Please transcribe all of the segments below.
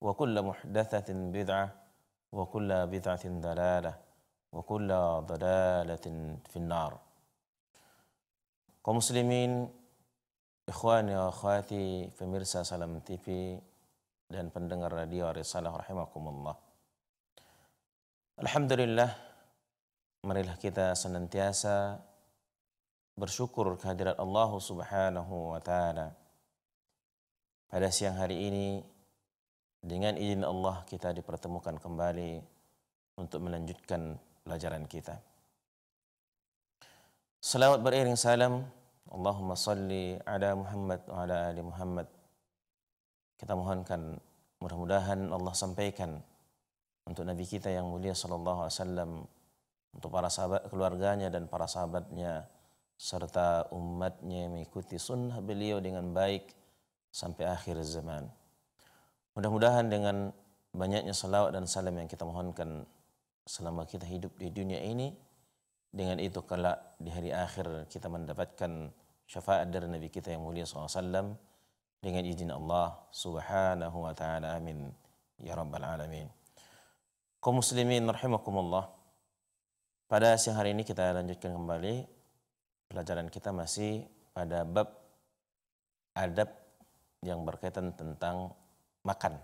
وكل محدثة بدعة وكل بدعة ضلالة وكل ضلالة في النار كمسلمين إخواني وأخواتي في مرسى سلام تي في dan pendengar radio Risalah rahimakumullah. Alhamdulillah marilah kita senantiasa bersyukur kehadirat Allah Subhanahu wa taala. Pada siang hari ini Dengan izin Allah kita dipertemukan kembali untuk melanjutkan pelajaran kita. Salawat beriring salam. Allahumma salli ala Muhammad wa ala ali Muhammad. Kita mohonkan mudah-mudahan Allah sampaikan untuk Nabi kita yang mulia sallallahu alaihi wasallam untuk para sahabat keluarganya dan para sahabatnya serta umatnya yang mengikuti sunnah beliau dengan baik sampai akhir zaman. Mudah-mudahan dengan banyaknya salawat dan salam yang kita mohonkan selama kita hidup di dunia ini, dengan itu kelak di hari akhir kita mendapatkan syafaat dari Nabi kita yang mulia SAW dengan izin Allah Subhanahu wa taala amin ya rabbal alamin. Kaum muslimin rahimakumullah. Pada siang hari ini kita lanjutkan kembali pelajaran kita masih pada bab adab yang berkaitan tentang makan.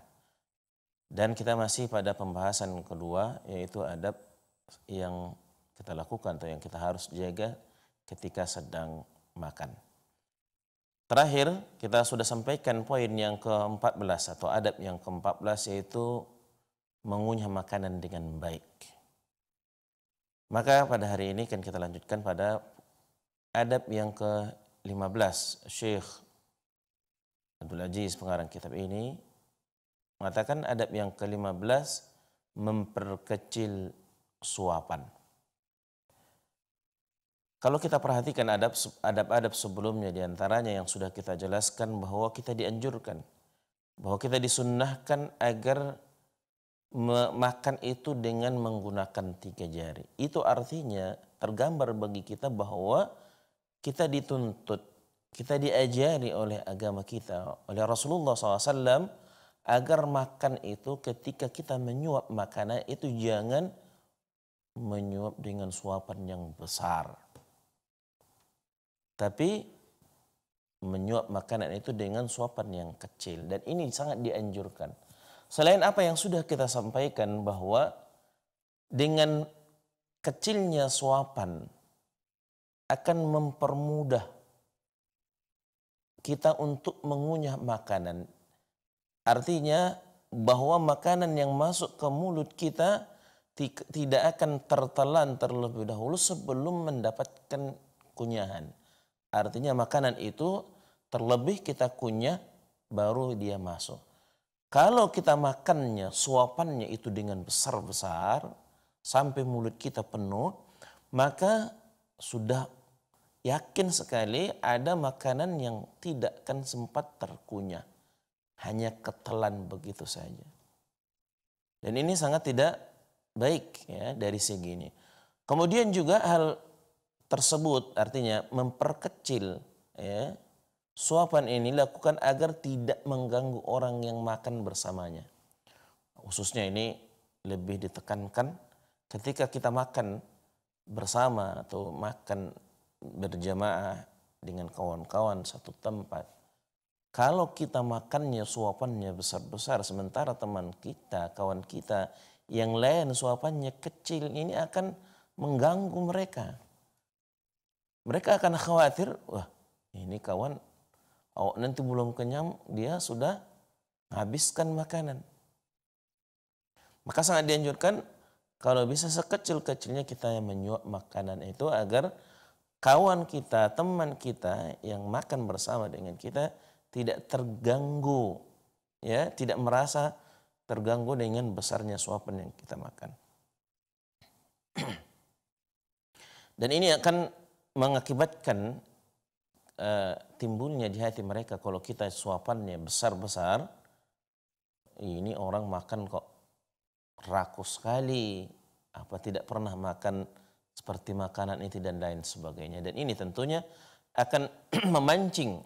Dan kita masih pada pembahasan kedua yaitu adab yang kita lakukan atau yang kita harus jaga ketika sedang makan. Terakhir kita sudah sampaikan poin yang ke-14 atau adab yang ke-14 yaitu mengunyah makanan dengan baik. Maka pada hari ini kan kita lanjutkan pada adab yang ke-15. Syekh Abdul Aziz pengarang kitab ini mengatakan adab yang ke-15 memperkecil suapan. Kalau kita perhatikan adab adab sebelumnya diantaranya yang sudah kita jelaskan bahwa kita dianjurkan bahwa kita disunnahkan agar makan itu dengan menggunakan tiga jari. Itu artinya tergambar bagi kita bahwa kita dituntut, kita diajari oleh agama kita, oleh Rasulullah SAW agar makan itu ketika kita menyuap makanan itu jangan menyuap dengan suapan yang besar. Tapi menyuap makanan itu dengan suapan yang kecil dan ini sangat dianjurkan. Selain apa yang sudah kita sampaikan bahwa dengan kecilnya suapan akan mempermudah kita untuk mengunyah makanan Artinya bahwa makanan yang masuk ke mulut kita tidak akan tertelan terlebih dahulu sebelum mendapatkan kunyahan. Artinya makanan itu terlebih kita kunyah baru dia masuk. Kalau kita makannya, suapannya itu dengan besar-besar sampai mulut kita penuh, maka sudah yakin sekali ada makanan yang tidak akan sempat terkunyah hanya ketelan begitu saja. Dan ini sangat tidak baik ya dari segi ini. Kemudian juga hal tersebut artinya memperkecil ya suapan ini lakukan agar tidak mengganggu orang yang makan bersamanya. Khususnya ini lebih ditekankan ketika kita makan bersama atau makan berjamaah dengan kawan-kawan satu tempat kalau kita makannya suapannya besar-besar sementara teman kita, kawan kita yang lain suapannya kecil ini akan mengganggu mereka. Mereka akan khawatir, wah ini kawan awak oh, nanti belum kenyang dia sudah habiskan makanan. Maka sangat dianjurkan kalau bisa sekecil-kecilnya kita yang menyuap makanan itu agar kawan kita, teman kita yang makan bersama dengan kita tidak terganggu ya, tidak merasa terganggu dengan besarnya suapan yang kita makan. Dan ini akan mengakibatkan uh, timbulnya di hati mereka kalau kita suapannya besar-besar, ini orang makan kok rakus sekali, apa tidak pernah makan seperti makanan itu dan lain sebagainya. Dan ini tentunya akan memancing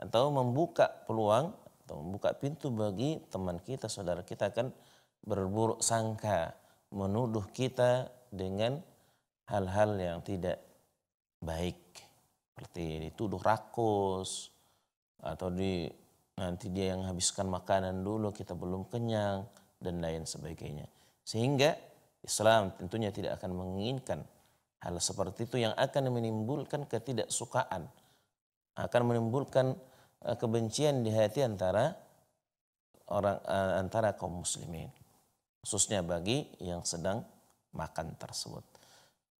atau membuka peluang atau membuka pintu bagi teman kita, saudara kita akan berburuk sangka menuduh kita dengan hal-hal yang tidak baik. Seperti dituduh rakus atau di nanti dia yang habiskan makanan dulu kita belum kenyang dan lain sebagainya. Sehingga Islam tentunya tidak akan menginginkan hal seperti itu yang akan menimbulkan ketidaksukaan, akan menimbulkan Eh, kebencian di hati antara orang eh, antara kaum muslimin khususnya bagi yang sedang makan tersebut.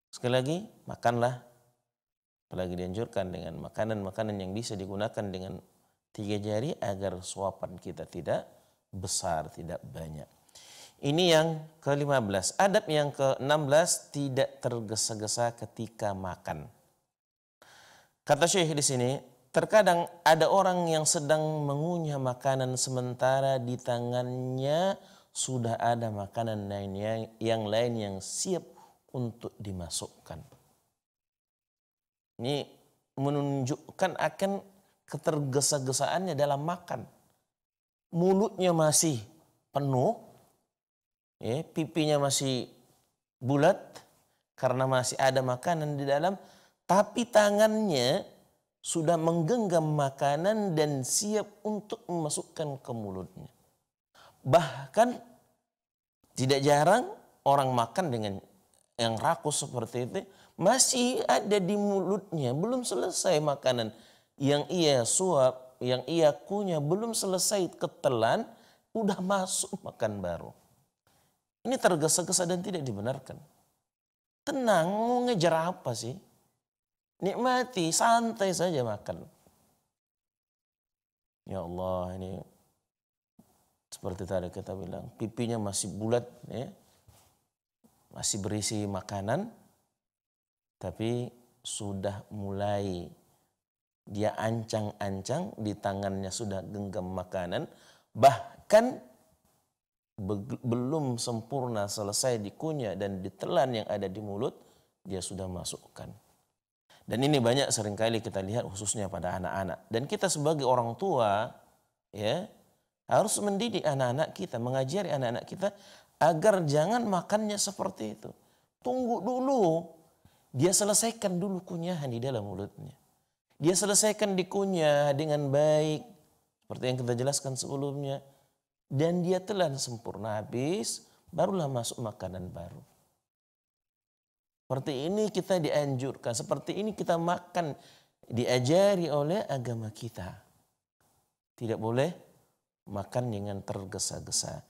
Sekali lagi, makanlah apalagi dianjurkan dengan makanan-makanan yang bisa digunakan dengan tiga jari agar suapan kita tidak besar, tidak banyak. Ini yang ke-15. Adab yang ke-16 tidak tergesa-gesa ketika makan. Kata Syekh di sini, Terkadang ada orang yang sedang mengunyah makanan sementara di tangannya sudah ada makanan lain yang, yang lain yang siap untuk dimasukkan. Ini menunjukkan akan ketergesa-gesaannya dalam makan. Mulutnya masih penuh, ya, pipinya masih bulat karena masih ada makanan di dalam, tapi tangannya sudah menggenggam makanan dan siap untuk memasukkan ke mulutnya. Bahkan tidak jarang orang makan dengan yang rakus seperti itu masih ada di mulutnya, belum selesai makanan yang ia suap, yang ia kunyah belum selesai ketelan, udah masuk makan baru. Ini tergesa-gesa dan tidak dibenarkan. Tenang, mau ngejar apa sih? Nikmati, santai saja makan. Ya Allah, ini seperti tadi kita bilang, pipinya masih bulat ya. Masih berisi makanan tapi sudah mulai dia ancang-ancang di tangannya sudah genggam makanan bahkan be belum sempurna selesai dikunyah dan ditelan yang ada di mulut dia sudah masukkan dan ini banyak seringkali kita lihat khususnya pada anak-anak. Dan kita sebagai orang tua ya harus mendidik anak-anak kita, mengajari anak-anak kita agar jangan makannya seperti itu. Tunggu dulu. Dia selesaikan dulu kunyahan di dalam mulutnya. Dia selesaikan dikunyah dengan baik. Seperti yang kita jelaskan sebelumnya. Dan dia telan sempurna habis, barulah masuk makanan baru. Seperti ini kita dianjurkan, seperti ini kita makan, diajari oleh agama kita. Tidak boleh makan dengan tergesa-gesa.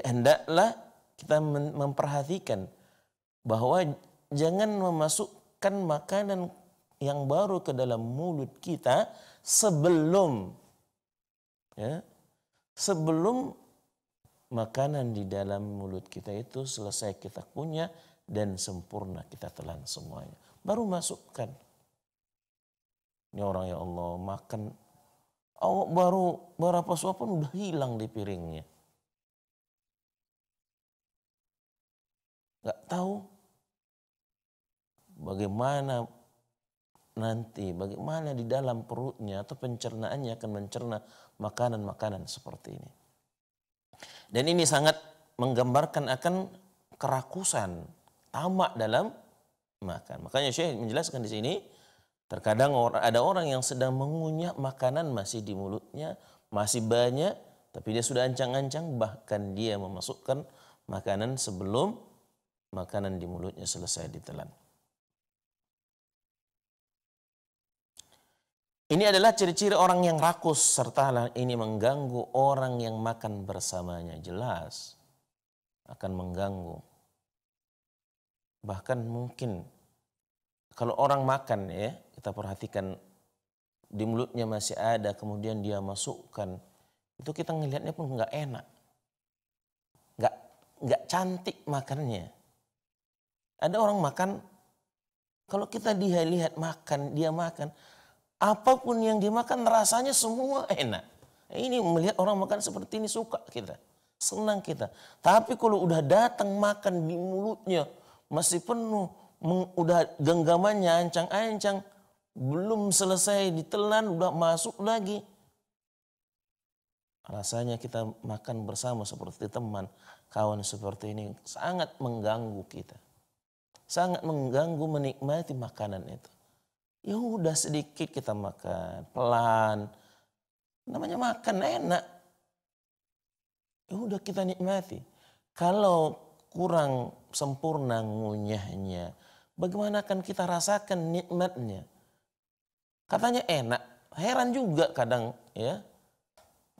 Hendaklah kita memperhatikan bahwa jangan memasukkan makanan yang baru ke dalam mulut kita sebelum ya, sebelum makanan di dalam mulut kita itu selesai kita kunyah dan sempurna kita telan semuanya. Baru masukkan. Ini orang ya Allah makan. oh baru berapa suap pun udah hilang di piringnya. Gak tahu bagaimana nanti, bagaimana di dalam perutnya atau pencernaannya akan mencerna makanan-makanan seperti ini. Dan ini sangat menggambarkan akan kerakusan tamak dalam makan. Makanya Syekh menjelaskan di sini terkadang ada orang yang sedang mengunyah makanan masih di mulutnya, masih banyak tapi dia sudah ancang-ancang bahkan dia memasukkan makanan sebelum makanan di mulutnya selesai ditelan. Ini adalah ciri-ciri orang yang rakus serta ini mengganggu orang yang makan bersamanya. Jelas akan mengganggu bahkan mungkin kalau orang makan ya kita perhatikan di mulutnya masih ada kemudian dia masukkan itu kita ngelihatnya pun nggak enak nggak nggak cantik makannya ada orang makan kalau kita lihat makan dia makan apapun yang dia makan rasanya semua enak ini melihat orang makan seperti ini suka kita senang kita tapi kalau udah datang makan di mulutnya masih penuh udah genggamannya ancang-ancang belum selesai ditelan udah masuk lagi rasanya kita makan bersama seperti teman kawan seperti ini sangat mengganggu kita sangat mengganggu menikmati makanan itu ya udah sedikit kita makan pelan namanya makan enak ya udah kita nikmati kalau kurang sempurna ngunyahnya. Bagaimana akan kita rasakan nikmatnya? Katanya enak, heran juga kadang ya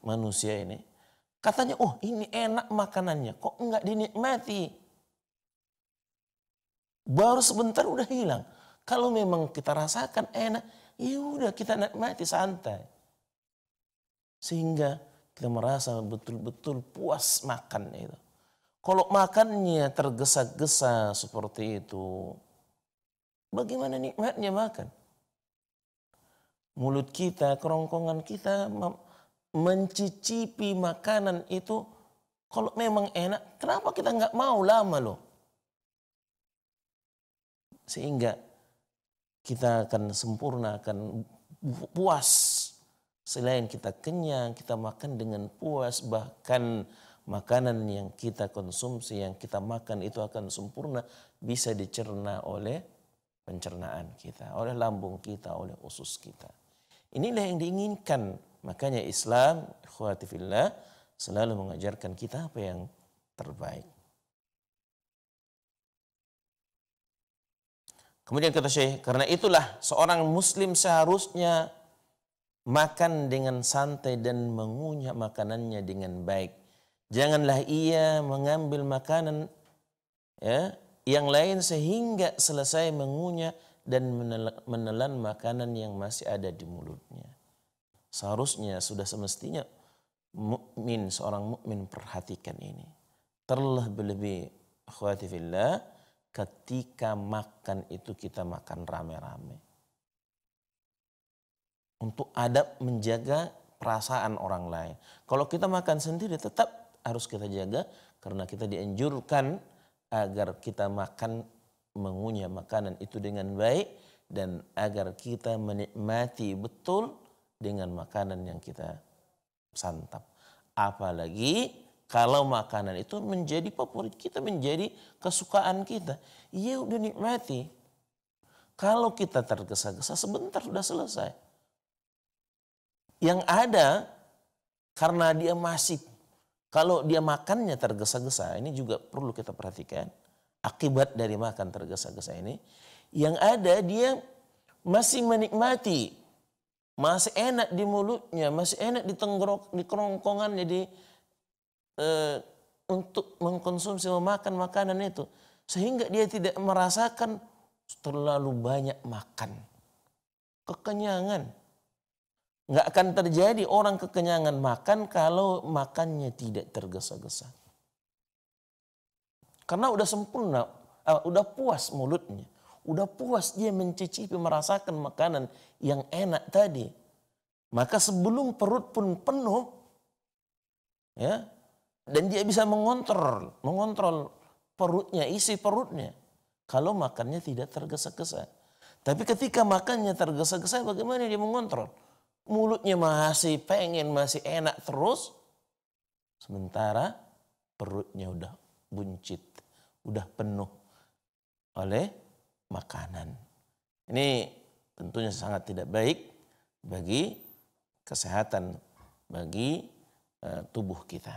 manusia ini. Katanya, oh ini enak makanannya, kok enggak dinikmati? Baru sebentar udah hilang. Kalau memang kita rasakan enak, ya udah kita nikmati santai. Sehingga kita merasa betul-betul puas makan itu. Kalau makannya tergesa-gesa seperti itu, bagaimana nikmatnya makan? Mulut kita, kerongkongan kita mencicipi makanan itu kalau memang enak, kenapa kita nggak mau lama loh? Sehingga kita akan sempurna, akan puas. Selain kita kenyang, kita makan dengan puas, bahkan makanan yang kita konsumsi, yang kita makan itu akan sempurna bisa dicerna oleh pencernaan kita, oleh lambung kita, oleh usus kita. Inilah yang diinginkan. Makanya Islam, khuatifillah, selalu mengajarkan kita apa yang terbaik. Kemudian kata Syekh, karena itulah seorang muslim seharusnya makan dengan santai dan mengunyah makanannya dengan baik. Janganlah ia mengambil makanan ya, yang lain sehingga selesai mengunyah dan menelan makanan yang masih ada di mulutnya. Seharusnya sudah semestinya mukmin seorang mukmin perhatikan ini. Terlebih-lebih akhwati ketika makan itu kita makan rame-rame. Untuk adab menjaga perasaan orang lain. Kalau kita makan sendiri tetap harus kita jaga karena kita dianjurkan agar kita makan mengunyah makanan itu dengan baik dan agar kita menikmati betul dengan makanan yang kita santap. Apalagi kalau makanan itu menjadi favorit kita, menjadi kesukaan kita. Ya udah nikmati. Kalau kita tergesa-gesa sebentar sudah selesai. Yang ada karena dia masih kalau dia makannya tergesa-gesa, ini juga perlu kita perhatikan. Akibat dari makan tergesa-gesa ini, yang ada dia masih menikmati, masih enak di mulutnya, masih enak di tenggorok, di kerongkongan jadi e, untuk mengkonsumsi memakan makanan itu, sehingga dia tidak merasakan terlalu banyak makan, kekenyangan. Nggak akan terjadi orang kekenyangan makan kalau makannya tidak tergesa-gesa. Karena udah sempurna, uh, udah puas mulutnya. Udah puas dia mencicipi merasakan makanan yang enak tadi. Maka sebelum perut pun penuh, ya, dan dia bisa mengontrol, mengontrol perutnya, isi perutnya. Kalau makannya tidak tergesa-gesa. Tapi ketika makannya tergesa-gesa bagaimana dia mengontrol? mulutnya masih pengen, masih enak terus. Sementara perutnya udah buncit, udah penuh oleh makanan. Ini tentunya sangat tidak baik bagi kesehatan, bagi eh, tubuh kita.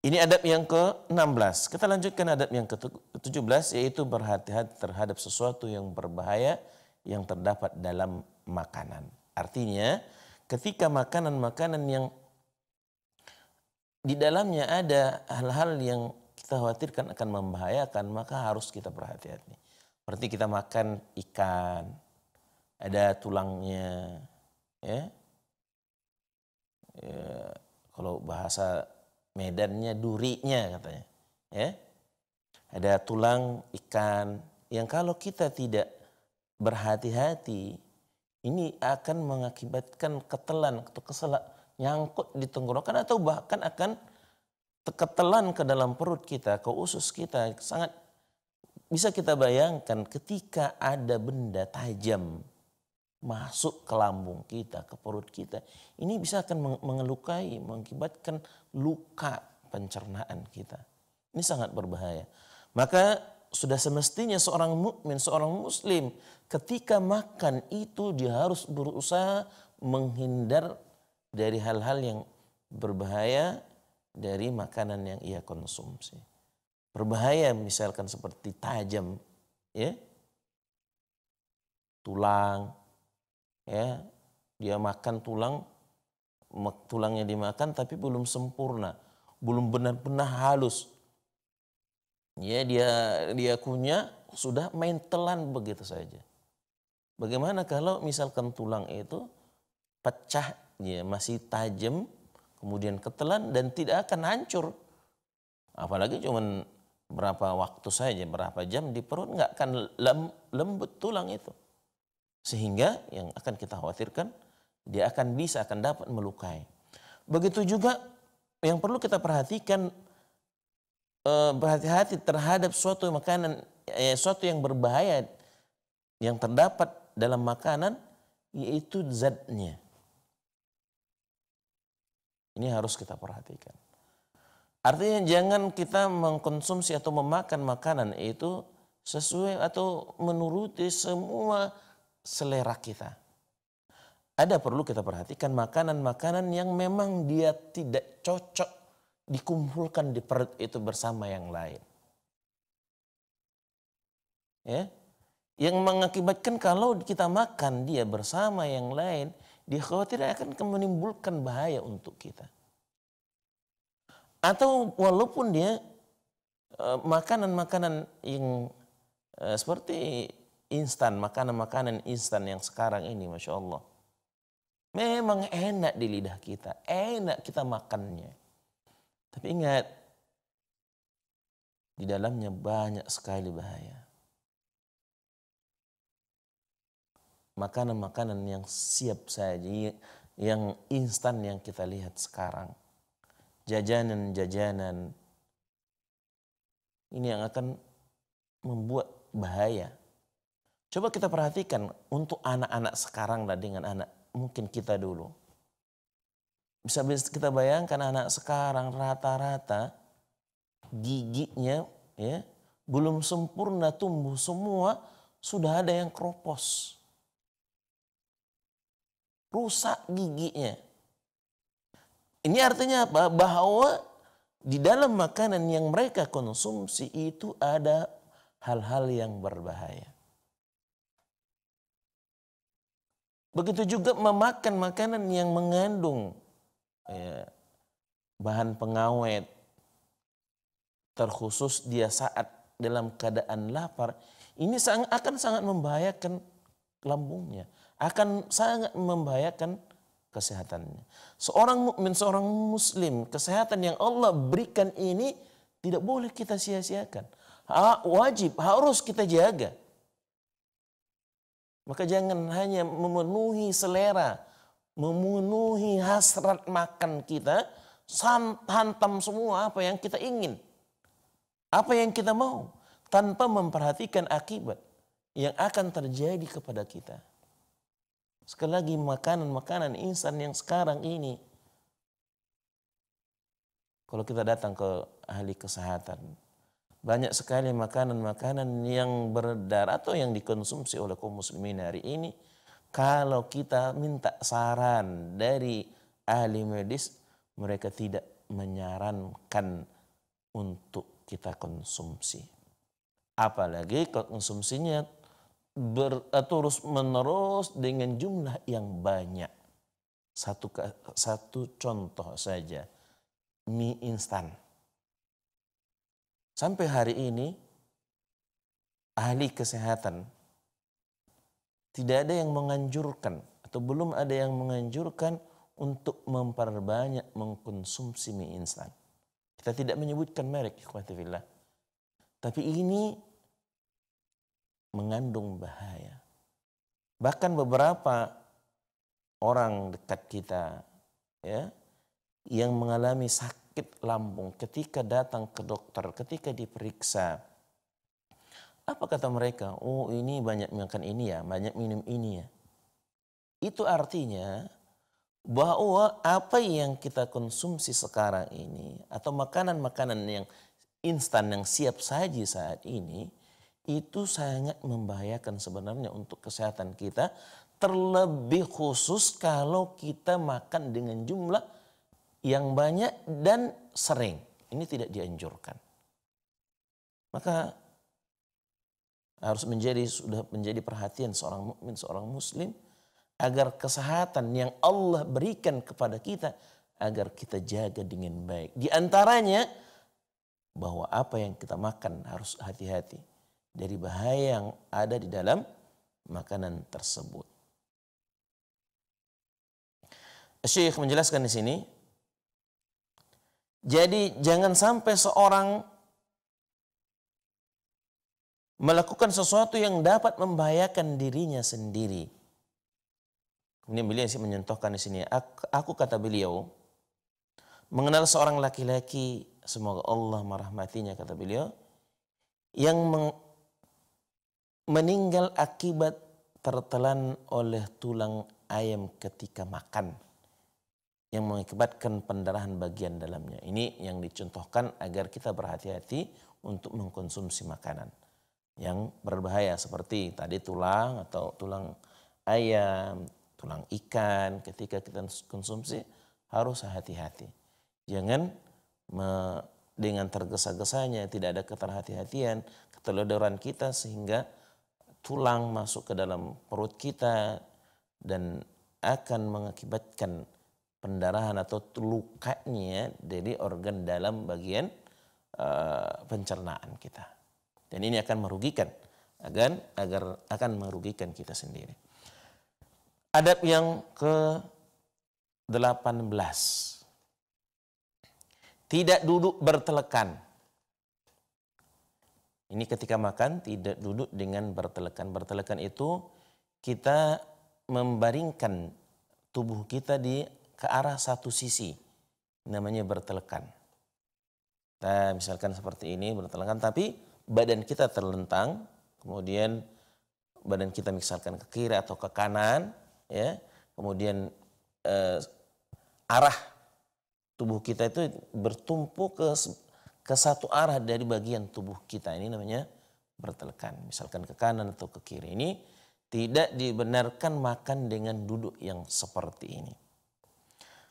Ini adab yang ke-16. Kita lanjutkan adab yang ke-17 yaitu berhati-hati terhadap sesuatu yang berbahaya yang terdapat dalam makanan. Artinya, ketika makanan-makanan yang di dalamnya ada hal-hal yang kita khawatirkan akan membahayakan, maka harus kita berhati-hati. Seperti kita makan ikan, ada tulangnya, ya. ya kalau bahasa medannya durinya katanya, ya. Ada tulang ikan yang kalau kita tidak berhati-hati ini akan mengakibatkan ketelan atau keselak nyangkut di tenggorokan atau bahkan akan ketelan ke dalam perut kita, ke usus kita. Sangat bisa kita bayangkan ketika ada benda tajam masuk ke lambung kita, ke perut kita. Ini bisa akan mengelukai, mengakibatkan luka pencernaan kita. Ini sangat berbahaya. Maka sudah semestinya seorang mukmin, seorang muslim ketika makan itu dia harus berusaha menghindar dari hal-hal yang berbahaya dari makanan yang ia konsumsi. Berbahaya misalkan seperti tajam, ya. Tulang ya, dia makan tulang tulangnya dimakan tapi belum sempurna, belum benar-benar halus Ya, dia dia kunyah sudah main telan begitu saja. Bagaimana kalau misalkan tulang itu pecah ya masih tajam kemudian ketelan dan tidak akan hancur. Apalagi cuman berapa waktu saja, berapa jam di perut nggak akan lem, lembut tulang itu. Sehingga yang akan kita khawatirkan dia akan bisa akan dapat melukai. Begitu juga yang perlu kita perhatikan Eh, berhati-hati terhadap suatu makanan, eh, suatu yang berbahaya yang terdapat dalam makanan yaitu zatnya. Ini harus kita perhatikan. Artinya jangan kita mengkonsumsi atau memakan makanan itu sesuai atau menuruti semua selera kita. Ada perlu kita perhatikan makanan-makanan yang memang dia tidak cocok dikumpulkan di perut itu bersama yang lain. Ya. Yang mengakibatkan kalau kita makan dia bersama yang lain, dia khawatir akan menimbulkan bahaya untuk kita. Atau walaupun dia e, makanan-makanan yang e, seperti instan, makanan-makanan instan yang sekarang ini, masya Allah. Memang enak di lidah kita, enak kita makannya. Tapi ingat, di dalamnya banyak sekali bahaya. Makanan-makanan yang siap saji, yang instan yang kita lihat sekarang. Jajanan-jajanan. Ini yang akan membuat bahaya. Coba kita perhatikan untuk anak-anak sekarang lah dengan anak mungkin kita dulu. Bisa kita bayangkan anak sekarang rata-rata giginya ya belum sempurna tumbuh semua sudah ada yang kropos. Rusak giginya. Ini artinya apa? Bahwa di dalam makanan yang mereka konsumsi itu ada hal-hal yang berbahaya. Begitu juga memakan makanan yang mengandung ya, bahan pengawet terkhusus dia saat dalam keadaan lapar ini sang, akan sangat membahayakan lambungnya akan sangat membahayakan kesehatannya seorang mukmin seorang muslim kesehatan yang Allah berikan ini tidak boleh kita sia-siakan ha, wajib harus kita jaga maka jangan hanya memenuhi selera memenuhi hasrat makan kita, hantam semua apa yang kita ingin. Apa yang kita mau. Tanpa memperhatikan akibat yang akan terjadi kepada kita. Sekali lagi makanan-makanan insan yang sekarang ini. Kalau kita datang ke ahli kesehatan. Banyak sekali makanan-makanan yang beredar atau yang dikonsumsi oleh kaum muslimin hari ini kalau kita minta saran dari ahli medis, mereka tidak menyarankan untuk kita konsumsi. Apalagi konsumsinya ber, eh, terus menerus dengan jumlah yang banyak. Satu, satu contoh saja, mie instan. Sampai hari ini, ahli kesehatan tidak ada yang menganjurkan atau belum ada yang menganjurkan untuk memperbanyak mengkonsumsi mie instan. Kita tidak menyebutkan merek, ikhwatifillah. Tapi ini mengandung bahaya. Bahkan beberapa orang dekat kita ya yang mengalami sakit lambung ketika datang ke dokter, ketika diperiksa apa kata mereka? Oh ini banyak makan ini ya, banyak minum ini ya. Itu artinya bahwa apa yang kita konsumsi sekarang ini atau makanan-makanan yang instan yang siap saji saat ini itu sangat membahayakan sebenarnya untuk kesehatan kita terlebih khusus kalau kita makan dengan jumlah yang banyak dan sering. Ini tidak dianjurkan. Maka harus menjadi sudah menjadi perhatian seorang mukmin, seorang muslim agar kesehatan yang Allah berikan kepada kita agar kita jaga dengan baik. Di antaranya bahwa apa yang kita makan harus hati-hati dari bahaya yang ada di dalam makanan tersebut. Syekh menjelaskan di sini, jadi jangan sampai seorang melakukan sesuatu yang dapat membahayakan dirinya sendiri. Kemudian beliau sih menyentuhkan di sini, aku, aku kata beliau, mengenal seorang laki-laki, semoga Allah merahmatinya kata beliau, yang meng, meninggal akibat tertelan oleh tulang ayam ketika makan yang mengakibatkan pendarahan bagian dalamnya. Ini yang dicontohkan agar kita berhati-hati untuk mengkonsumsi makanan yang berbahaya seperti tadi tulang atau tulang ayam, tulang ikan ketika kita konsumsi harus hati-hati. Jangan me, dengan tergesa-gesanya tidak ada keterhati-hatian, keteledoran kita sehingga tulang masuk ke dalam perut kita dan akan mengakibatkan pendarahan atau lukanya dari organ dalam bagian uh, pencernaan kita. Dan ini akan merugikan agar agar akan merugikan kita sendiri. Adab yang ke-18. Tidak duduk bertelekan. Ini ketika makan tidak duduk dengan bertelekan. Bertelekan itu kita membaringkan tubuh kita di ke arah satu sisi. Namanya bertelekan. Nah, misalkan seperti ini bertelekan tapi badan kita terlentang, kemudian badan kita misalkan ke kiri atau ke kanan, ya, kemudian eh, arah tubuh kita itu bertumpu ke ke satu arah dari bagian tubuh kita ini namanya bertelekan, misalkan ke kanan atau ke kiri ini tidak dibenarkan makan dengan duduk yang seperti ini.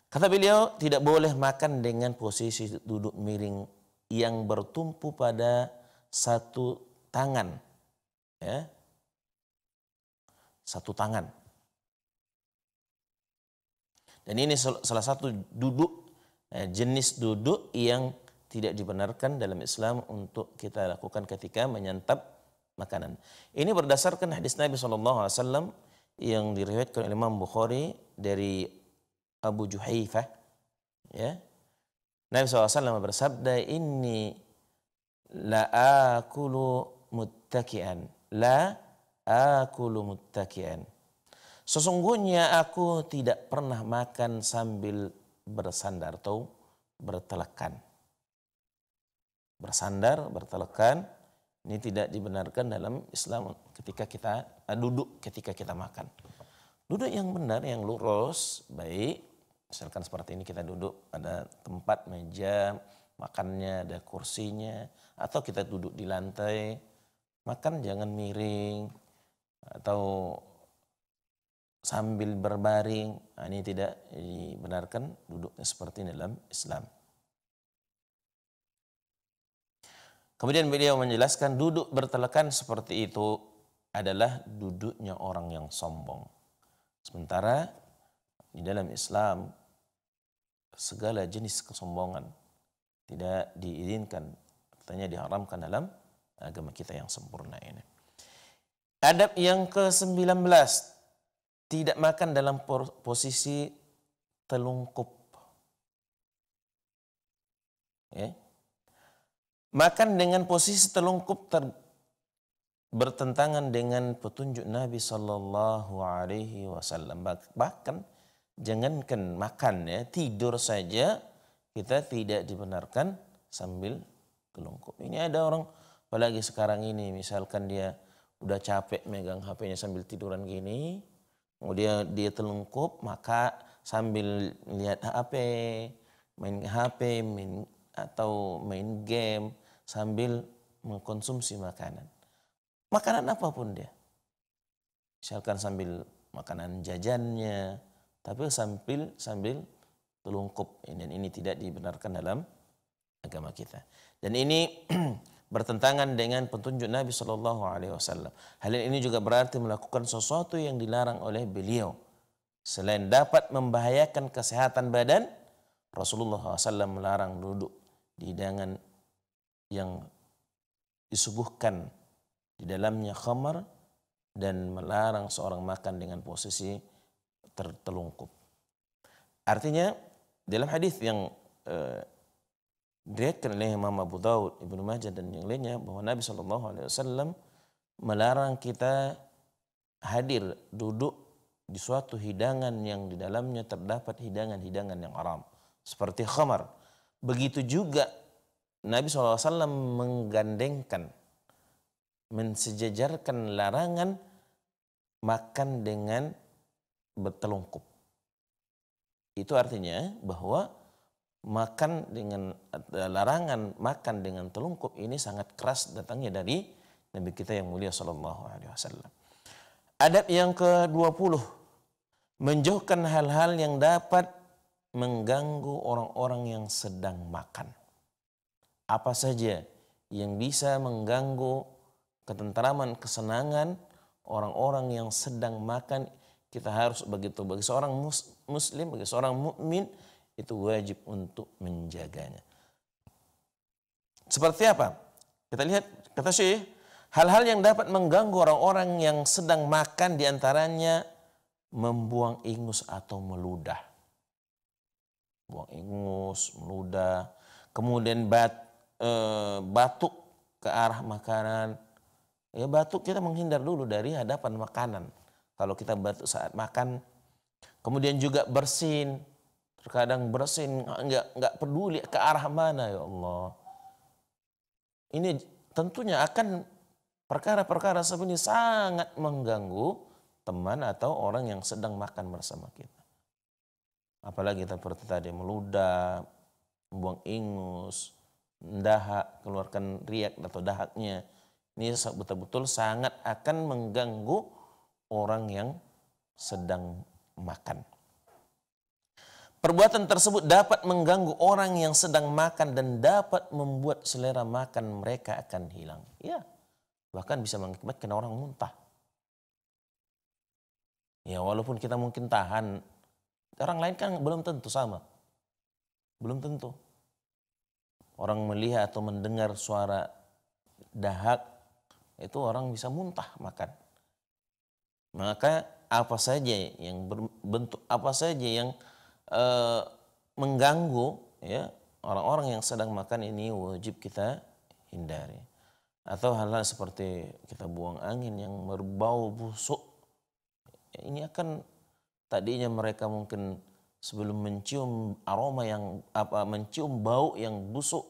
Kata beliau, tidak boleh makan dengan posisi duduk miring yang bertumpu pada satu tangan. Ya. Satu tangan. Dan ini salah satu duduk, eh, jenis duduk yang tidak dibenarkan dalam Islam untuk kita lakukan ketika menyantap makanan. Ini berdasarkan hadis Nabi SAW yang diriwayatkan oleh Imam Bukhari dari Abu Juhayfah Ya. Nabi SAW bersabda, ini la akulu muttakian la akulu muttakian sesungguhnya aku tidak pernah makan sambil bersandar atau bertelekan bersandar bertelekan ini tidak dibenarkan dalam Islam ketika kita eh, duduk ketika kita makan duduk yang benar yang lurus baik misalkan seperti ini kita duduk ada tempat meja makannya ada kursinya atau kita duduk di lantai, makan jangan miring atau sambil berbaring. Nah, ini tidak dibenarkan duduknya seperti ini dalam Islam. Kemudian beliau menjelaskan duduk bertelekan seperti itu adalah duduknya orang yang sombong. Sementara di dalam Islam segala jenis kesombongan tidak diizinkan Katanya diharamkan dalam agama kita yang sempurna ini. Adab yang ke-19 tidak makan dalam posisi telungkup. Ya. Makan dengan posisi telungkup ter bertentangan dengan petunjuk Nabi Shallallahu Alaihi Wasallam. Bahkan jangankan makan ya tidur saja kita tidak dibenarkan sambil Kelungkup. Ini ada orang, apalagi sekarang ini, misalkan dia udah capek megang HP-nya sambil tiduran gini, kemudian dia telungkup, maka sambil lihat HP, main HP, main atau main game sambil mengkonsumsi makanan. Makanan apapun dia. Misalkan sambil makanan jajannya, tapi sambil sambil telungkup dan ini tidak dibenarkan dalam agama kita. Dan ini bertentangan dengan petunjuk Nabi Shallallahu Alaihi Wasallam. Hal ini juga berarti melakukan sesuatu yang dilarang oleh beliau. Selain dapat membahayakan kesehatan badan, Rasulullah SAW melarang duduk di hidangan yang disuguhkan di dalamnya khamar dan melarang seorang makan dengan posisi tertelungkup. Artinya dalam hadis yang eh, diriatkan oleh Imam Abu Daud, Ibnu Majah dan yang lainnya bahwa Nabi Shallallahu Alaihi Wasallam melarang kita hadir duduk di suatu hidangan yang di dalamnya terdapat hidangan-hidangan yang haram seperti khamar. Begitu juga Nabi SAW menggandengkan, mensejajarkan larangan makan dengan bertelungkup. Itu artinya bahwa makan dengan eh, larangan makan dengan telungkup ini sangat keras datangnya dari Nabi kita yang mulia sallallahu Alaihi Wasallam. Adab yang ke-20 menjauhkan hal-hal yang dapat mengganggu orang-orang yang sedang makan. Apa saja yang bisa mengganggu ketentraman kesenangan orang-orang yang sedang makan, kita harus begitu bagi seorang muslim, bagi seorang mukmin itu wajib untuk menjaganya. Seperti apa? Kita lihat kata Syekh, hal-hal yang dapat mengganggu orang-orang yang sedang makan diantaranya membuang ingus atau meludah. Buang ingus, meludah, kemudian bat, e, batuk ke arah makanan. Ya batuk kita menghindar dulu dari hadapan makanan. Kalau kita batuk saat makan, kemudian juga bersin, Terkadang bersin nggak nggak peduli ke arah mana ya Allah. Ini tentunya akan perkara-perkara seperti ini sangat mengganggu teman atau orang yang sedang makan bersama kita. Apalagi kita seperti tadi meludah, buang ingus, dahak, keluarkan riak atau dahaknya. Ini betul-betul sangat akan mengganggu orang yang sedang makan. Perbuatan tersebut dapat mengganggu orang yang sedang makan dan dapat membuat selera makan mereka akan hilang. Ya, bahkan bisa mengakibatkan orang muntah. Ya, walaupun kita mungkin tahan, orang lain kan belum tentu sama. Belum tentu. Orang melihat atau mendengar suara dahak, itu orang bisa muntah makan. Maka apa saja yang bentuk apa saja yang e, mengganggu ya orang-orang yang sedang makan ini wajib kita hindari. Atau hal-hal seperti kita buang angin yang berbau busuk. Ini akan tadinya mereka mungkin sebelum mencium aroma yang apa mencium bau yang busuk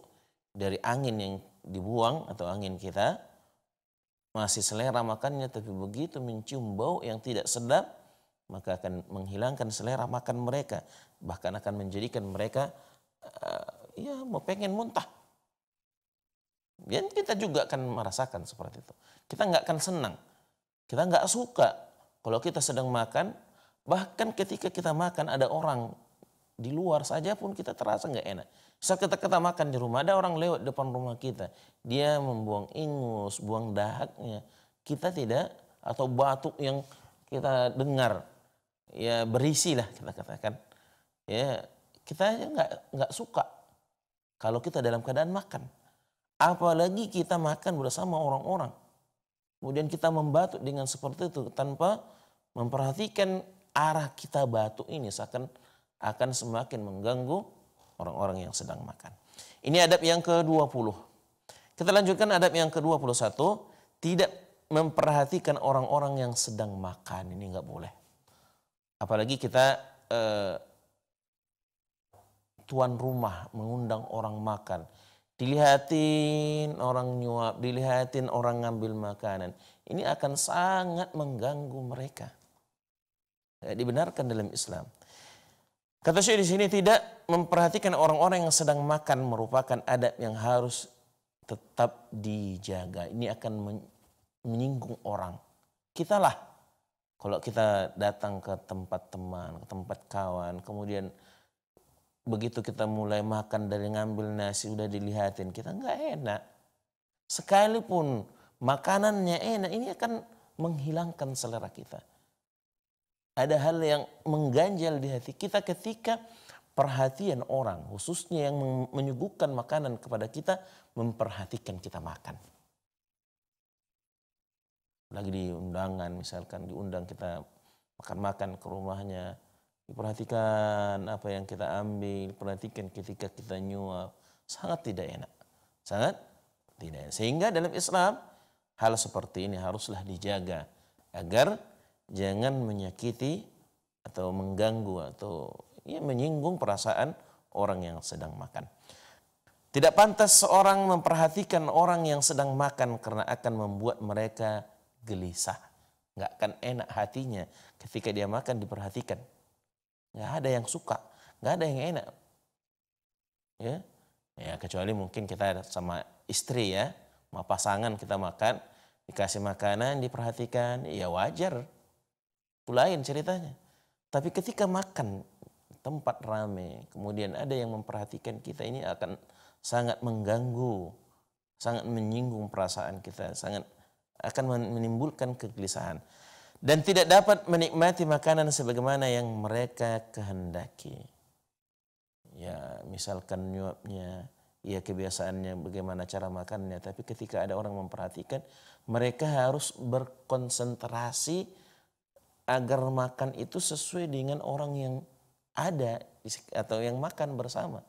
dari angin yang dibuang atau angin kita masih selera makannya tapi begitu mencium bau yang tidak sedap maka akan menghilangkan selera makan mereka bahkan akan menjadikan mereka uh, ya mau pengen muntah. Dan kita juga akan merasakan seperti itu. Kita nggak akan senang, kita nggak suka kalau kita sedang makan. Bahkan ketika kita makan ada orang di luar saja pun kita terasa nggak enak. Saat kita, kita makan di rumah ada orang lewat depan rumah kita, dia membuang ingus, buang dahaknya. Kita tidak atau batuk yang kita dengar ya berisi lah kita katakan ya kita aja nggak nggak suka kalau kita dalam keadaan makan. Apalagi kita makan bersama orang-orang. Kemudian kita membatuk dengan seperti itu tanpa memperhatikan arah kita batuk ini seakan akan semakin mengganggu orang-orang yang sedang makan. Ini adab yang ke-20. Kita lanjutkan adab yang ke-21, tidak memperhatikan orang-orang yang sedang makan. Ini nggak boleh. Apalagi kita eh, tuan rumah mengundang orang makan. Dilihatin orang nyuap, dilihatin orang ngambil makanan. Ini akan sangat mengganggu mereka. Ya, dibenarkan dalam Islam. Kata saya di sini tidak memperhatikan orang-orang yang sedang makan merupakan adab yang harus tetap dijaga. Ini akan menyinggung orang. Kitalah kalau kita datang ke tempat teman, ke tempat kawan, kemudian begitu kita mulai makan dari ngambil nasi udah dilihatin kita nggak enak sekalipun makanannya enak ini akan menghilangkan selera kita ada hal yang mengganjal di hati kita ketika perhatian orang khususnya yang menyuguhkan makanan kepada kita memperhatikan kita makan lagi di undangan misalkan diundang kita makan-makan ke rumahnya Perhatikan apa yang kita ambil, perhatikan ketika kita nyuap. Sangat tidak enak. Sangat tidak enak. Sehingga dalam Islam hal seperti ini haruslah dijaga agar jangan menyakiti atau mengganggu atau ya, menyinggung perasaan orang yang sedang makan. Tidak pantas seorang memperhatikan orang yang sedang makan karena akan membuat mereka gelisah. Nggak akan enak hatinya ketika dia makan diperhatikan. Nggak ada yang suka, nggak ada yang enak. Ya, ya kecuali mungkin kita sama istri ya, sama pasangan kita makan, dikasih makanan, diperhatikan, ya wajar. Itu lain ceritanya. Tapi ketika makan tempat rame, kemudian ada yang memperhatikan kita ini akan sangat mengganggu, sangat menyinggung perasaan kita, sangat akan menimbulkan kegelisahan dan tidak dapat menikmati makanan sebagaimana yang mereka kehendaki. Ya, misalkan nyuapnya, ya kebiasaannya bagaimana cara makannya, tapi ketika ada orang memperhatikan, mereka harus berkonsentrasi agar makan itu sesuai dengan orang yang ada atau yang makan bersama.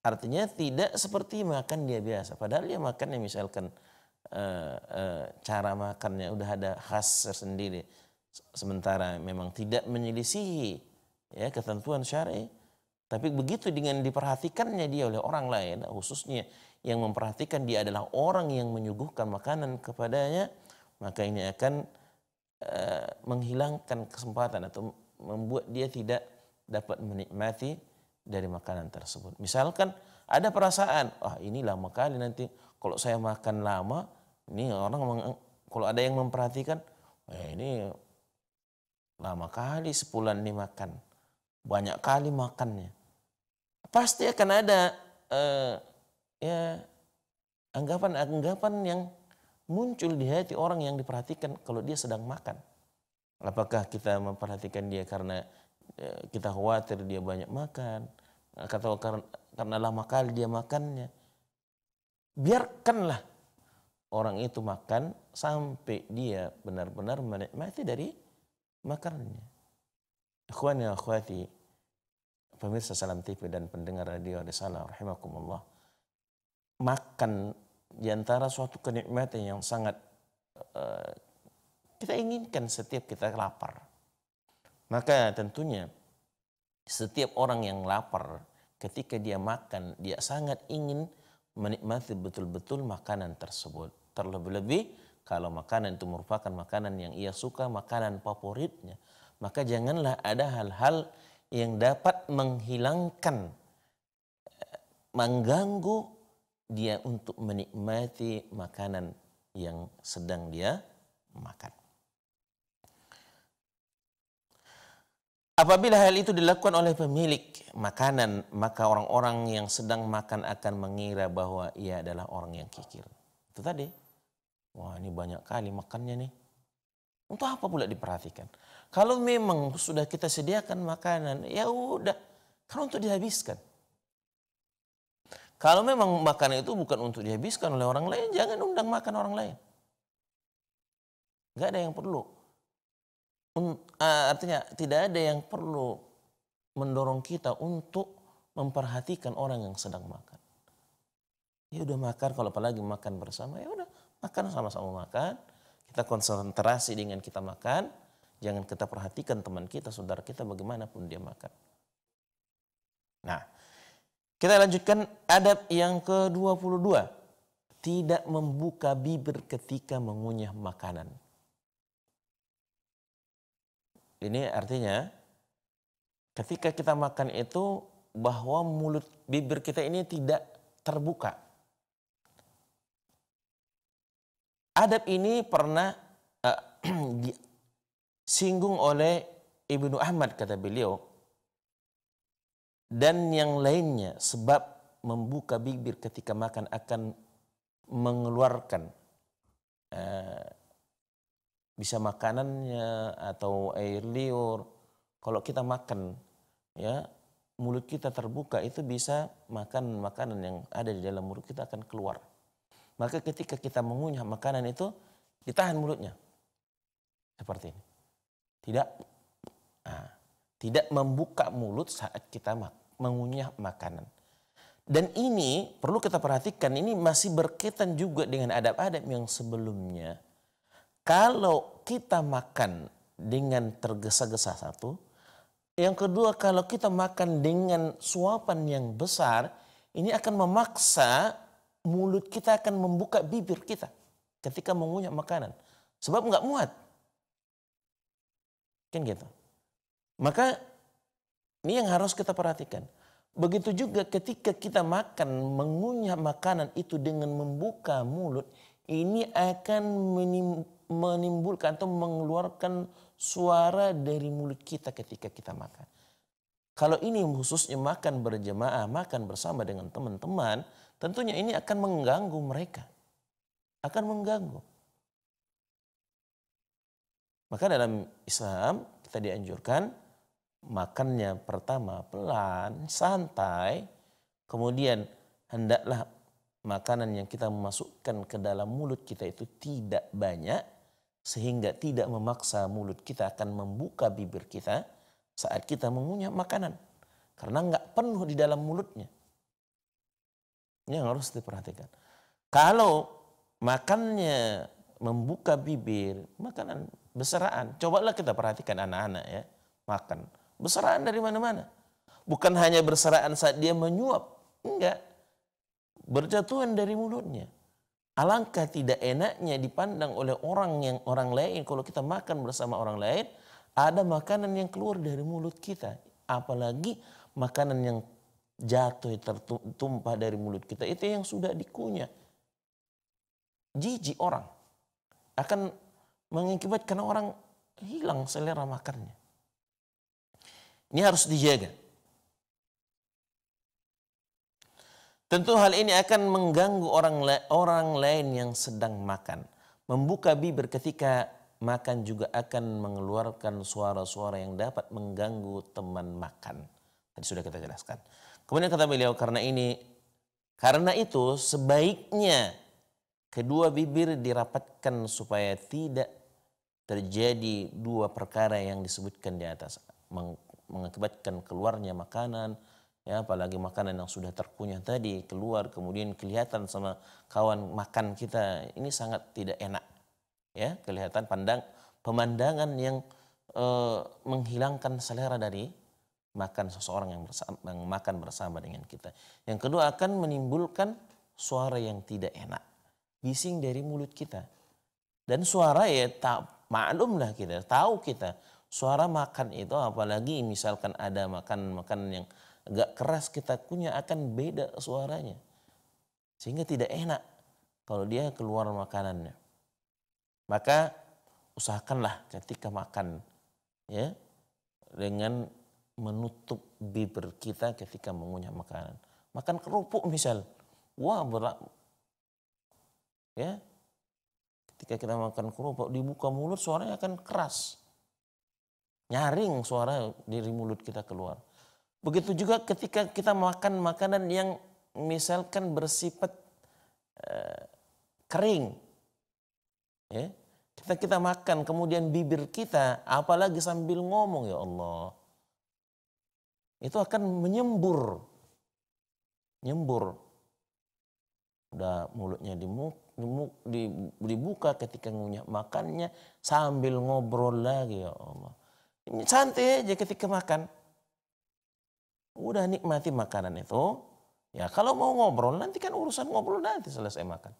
Artinya tidak seperti makan dia biasa, padahal dia makannya misalkan uh, uh, cara makannya udah ada khas tersendiri sementara memang tidak menyelisihi ya ketentuan syar'i tapi begitu dengan diperhatikannya dia oleh orang lain khususnya yang memperhatikan dia adalah orang yang menyuguhkan makanan kepadanya maka ini akan uh, menghilangkan kesempatan atau membuat dia tidak dapat menikmati dari makanan tersebut. Misalkan ada perasaan, wah oh, ini lama kali nanti kalau saya makan lama ini orang kalau ada yang memperhatikan, eh, ini lama kali sebulan makan, banyak kali makannya. Pasti akan ada eh, ya anggapan-anggapan yang muncul di hati orang yang diperhatikan kalau dia sedang makan. Apakah kita memperhatikan dia karena eh, kita khawatir dia banyak makan, atau karena, karena lama kali dia makannya. Biarkanlah orang itu makan sampai dia benar-benar menikmati dari makanannya. Akhwani wa akhwati, pemirsa Salam TV dan pendengar radio Adesala, rahimakumullah. Makan diantara suatu kenikmatan yang sangat uh, kita inginkan setiap kita lapar. Maka tentunya setiap orang yang lapar ketika dia makan, dia sangat ingin menikmati betul-betul makanan tersebut. Terlebih-lebih kalau makanan itu merupakan makanan yang ia suka, makanan favoritnya, maka janganlah ada hal-hal yang dapat menghilangkan, eh, mengganggu dia untuk menikmati makanan yang sedang dia makan. Apabila hal itu dilakukan oleh pemilik makanan, maka orang-orang yang sedang makan akan mengira bahwa ia adalah orang yang kikir. Itu tadi. Wah ini banyak kali makannya nih. Untuk apa pula diperhatikan? Kalau memang sudah kita sediakan makanan, ya udah. Kan untuk dihabiskan. Kalau memang makanan itu bukan untuk dihabiskan oleh orang lain, jangan undang makan orang lain. Gak ada yang perlu. Eh, artinya tidak ada yang perlu mendorong kita untuk memperhatikan orang yang sedang makan. Ya udah makan kalau apalagi makan bersama ya udah makan sama-sama makan. Kita konsentrasi dengan kita makan, jangan kita perhatikan teman kita, saudara kita bagaimanapun dia makan. Nah, kita lanjutkan adab yang ke-22. Tidak membuka bibir ketika mengunyah makanan. Ini artinya ketika kita makan itu bahwa mulut bibir kita ini tidak terbuka. Adab ini pernah uh, eh, disinggung oleh Ibnu Ahmad kata beliau dan yang lainnya sebab membuka bibir ketika makan akan mengeluarkan uh, bisa makanannya atau air liur. Kalau kita makan, ya mulut kita terbuka itu bisa makan makanan yang ada di dalam mulut kita akan keluar. Maka ketika kita mengunyah makanan itu ditahan mulutnya. Seperti ini. Tidak nah, tidak membuka mulut saat kita mengunyah makanan. Dan ini perlu kita perhatikan, ini masih berkaitan juga dengan adab-adab yang sebelumnya. Kalau kita makan dengan tergesa-gesa satu, yang kedua kalau kita makan dengan suapan yang besar, ini akan memaksa mulut kita akan membuka bibir kita ketika mengunyah makanan. Sebab nggak muat. Kan gitu. Maka ini yang harus kita perhatikan. Begitu juga ketika kita makan, mengunyah makanan itu dengan membuka mulut, ini akan menim, menimbulkan atau mengeluarkan suara dari mulut kita ketika kita makan. Kalau ini khususnya makan berjemaah, makan bersama dengan teman-teman, tentunya ini akan mengganggu mereka. Akan mengganggu. Maka dalam Islam kita dianjurkan makannya pertama pelan, santai, kemudian hendaklah makanan yang kita masukkan ke dalam mulut kita itu tidak banyak sehingga tidak memaksa mulut kita akan membuka bibir kita saat kita mengunyah makanan karena nggak penuh di dalam mulutnya. Ini yang harus diperhatikan. Kalau makannya membuka bibir, makanan beseraan. Cobalah kita perhatikan anak-anak ya, makan. Beseraan dari mana-mana. Bukan hanya berseraan saat dia menyuap, enggak. Berjatuhan dari mulutnya. Alangkah tidak enaknya dipandang oleh orang yang orang lain kalau kita makan bersama orang lain ada makanan yang keluar dari mulut kita, apalagi makanan yang jatuh tertumpah dari mulut kita itu yang sudah dikunyah. Jijik orang akan mengakibatkan orang hilang selera makannya. Ini harus dijaga. Tentu hal ini akan mengganggu orang orang lain yang sedang makan. Membuka bibir ketika makan juga akan mengeluarkan suara-suara yang dapat mengganggu teman makan. Tadi sudah kita jelaskan. Kemudian kata beliau karena ini karena itu sebaiknya kedua bibir dirapatkan supaya tidak terjadi dua perkara yang disebutkan di atas mengakibatkan keluarnya makanan ya apalagi makanan yang sudah terkunyah tadi keluar kemudian kelihatan sama kawan makan kita ini sangat tidak enak ya kelihatan pandang pemandangan yang e, menghilangkan selera dari makan seseorang yang, bersama, yang makan bersama dengan kita yang kedua akan menimbulkan suara yang tidak enak bising dari mulut kita dan suara ya tak maklumlah kita tahu kita suara makan itu apalagi misalkan ada makan makanan yang agak keras kita kunyah akan beda suaranya. Sehingga tidak enak kalau dia keluar makanannya. Maka usahakanlah ketika makan ya dengan menutup bibir kita ketika mengunyah makanan. Makan kerupuk misal. Wah berat. Ya. Ketika kita makan kerupuk dibuka mulut suaranya akan keras. Nyaring suara dari mulut kita keluar. Begitu juga ketika kita makan makanan yang misalkan bersifat uh, kering. Ya. Kita kita makan kemudian bibir kita apalagi sambil ngomong ya Allah. Itu akan menyembur. Nyembur. Udah mulutnya dimuk, dibuka ketika ngunyah makannya sambil ngobrol lagi ya Allah. Ini Santai aja ketika makan. Udah nikmati makanan itu. Ya kalau mau ngobrol nanti kan urusan ngobrol nanti selesai makan.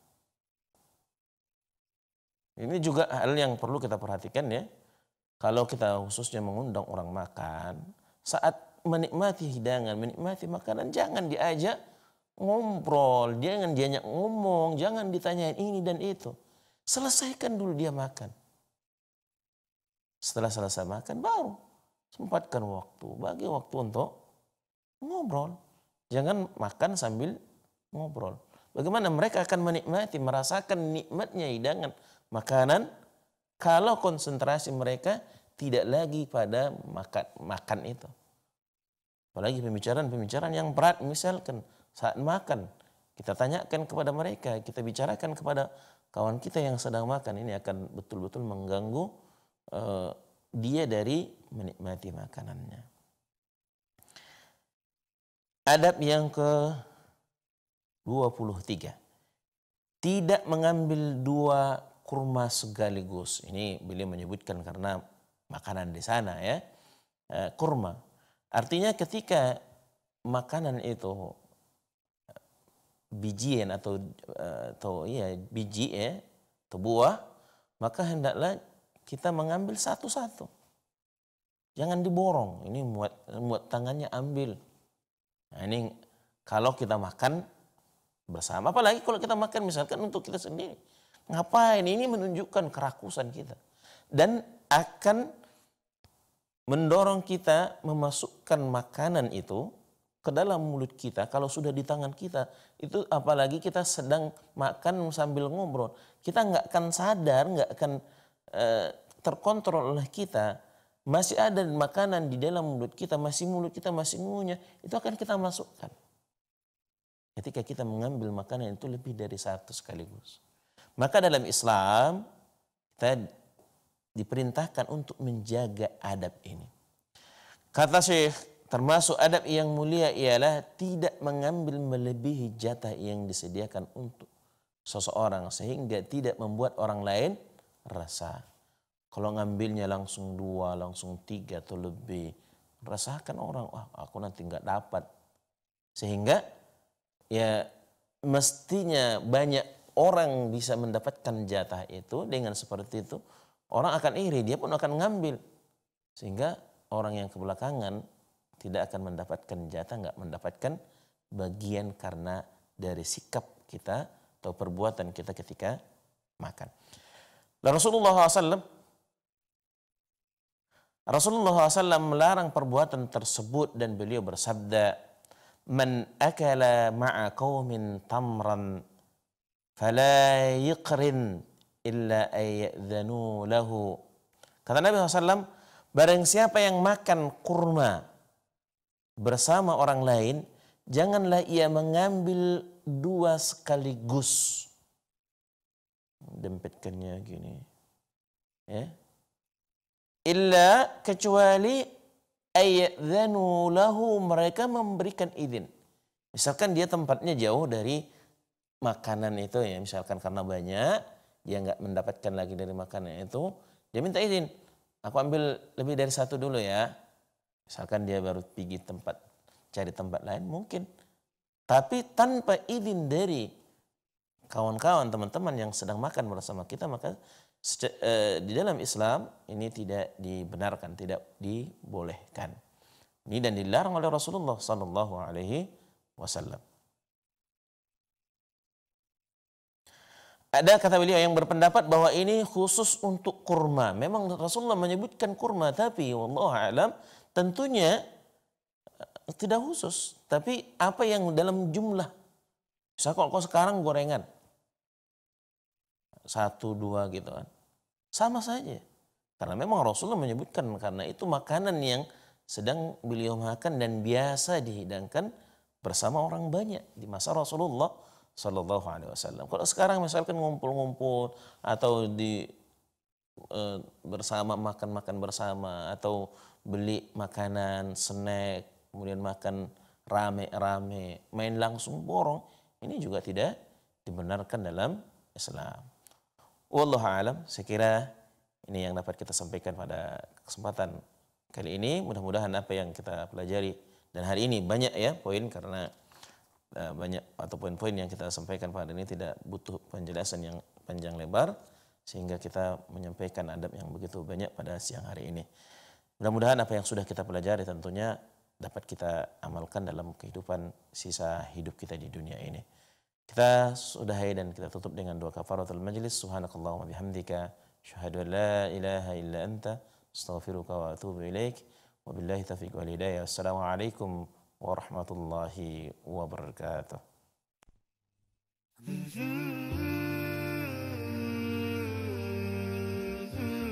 Ini juga hal yang perlu kita perhatikan ya. Kalau kita khususnya mengundang orang makan, saat menikmati hidangan, menikmati makanan, jangan diajak ngobrol, jangan diajak ngomong, jangan ditanyain ini dan itu. Selesaikan dulu dia makan. Setelah selesai makan baru sempatkan waktu, bagi waktu untuk Ngobrol. Jangan makan sambil ngobrol. Bagaimana mereka akan menikmati, merasakan nikmatnya hidangan makanan kalau konsentrasi mereka tidak lagi pada makan makan itu. Apalagi pembicaraan-pembicaraan yang berat misalkan saat makan kita tanyakan kepada mereka, kita bicarakan kepada kawan kita yang sedang makan ini akan betul-betul mengganggu uh, dia dari menikmati makanannya. Adab yang ke 23. Tidak mengambil dua kurma sekaligus. Ini beliau menyebutkan karena makanan di sana ya. Eh, kurma. Artinya ketika makanan itu eh, bijian atau eh, atau iya biji ya atau buah maka hendaklah kita mengambil satu-satu jangan diborong ini buat muat tangannya ambil Nah, ini kalau kita makan bersama, apalagi kalau kita makan misalkan untuk kita sendiri. Ngapain? Ini menunjukkan kerakusan kita. Dan akan mendorong kita memasukkan makanan itu ke dalam mulut kita kalau sudah di tangan kita itu apalagi kita sedang makan sambil ngobrol kita nggak akan sadar nggak akan eh, terkontrol oleh kita masih ada makanan di dalam mulut kita, masih mulut kita masih ngunyah, itu akan kita masukkan. Ketika kita mengambil makanan itu lebih dari satu sekaligus. Maka dalam Islam kita diperintahkan untuk menjaga adab ini. Kata Syekh, termasuk adab yang mulia ialah tidak mengambil melebihi jatah yang disediakan untuk seseorang sehingga tidak membuat orang lain rasa. Kalau ngambilnya langsung dua, langsung tiga atau lebih, rasakan orang, wah aku nanti nggak dapat. Sehingga ya mestinya banyak orang bisa mendapatkan jatah itu dengan seperti itu. Orang akan iri, dia pun akan ngambil. Sehingga orang yang kebelakangan tidak akan mendapatkan jatah, nggak mendapatkan bagian karena dari sikap kita atau perbuatan kita ketika makan. Dan Rasulullah SAW Rasulullah SAW melarang perbuatan tersebut dan beliau bersabda, "Man akala ma'a qawmin tamran fala yiqrin illa ayyadhanu lahu." Kata Nabi SAW, barang siapa yang makan kurma bersama orang lain, janganlah ia mengambil dua sekaligus. Dempetkannya gini. Ya, illa kecuali ayat lahu mereka memberikan izin. Misalkan dia tempatnya jauh dari makanan itu ya, misalkan karena banyak dia nggak mendapatkan lagi dari makanan itu, dia minta izin. Aku ambil lebih dari satu dulu ya. Misalkan dia baru pergi tempat cari tempat lain mungkin. Tapi tanpa izin dari kawan-kawan teman-teman yang sedang makan bersama kita maka Eh, di dalam Islam ini tidak dibenarkan, tidak dibolehkan. Ini dan dilarang oleh Rasulullah Sallallahu Alaihi Wasallam. Ada kata beliau yang berpendapat bahwa ini khusus untuk kurma. Memang Rasulullah menyebutkan kurma, tapi Allah alam tentunya eh, tidak khusus. Tapi apa yang dalam jumlah? Misalnya kalau sekarang gorengan, satu dua gitu kan. Sama saja. Karena memang Rasulullah menyebutkan karena itu makanan yang sedang beliau makan dan biasa dihidangkan bersama orang banyak di masa Rasulullah Shallallahu Alaihi Wasallam. Kalau sekarang misalkan ngumpul-ngumpul atau di e, bersama makan-makan bersama atau beli makanan snack kemudian makan rame-rame main langsung borong ini juga tidak dibenarkan dalam Islam. Wallahu alam, saya kira ini yang dapat kita sampaikan pada kesempatan kali ini. Mudah-mudahan apa yang kita pelajari dan hari ini banyak ya poin karena eh, banyak atau poin-poin yang kita sampaikan pada ini tidak butuh penjelasan yang panjang lebar sehingga kita menyampaikan adab yang begitu banyak pada siang hari ini. Mudah-mudahan apa yang sudah kita pelajari tentunya dapat kita amalkan dalam kehidupan sisa hidup kita di dunia ini. Kita sudahi dan kita tutup dengan dua kafaratul majlis. Subhanakallahumma bihamdika. Syahadu la ilaha illa anta. Astaghfiruka wa atubu ilaik. Wa billahi taufiq wal hidayah. Assalamualaikum warahmatullahi wabarakatuh. Mm-hmm.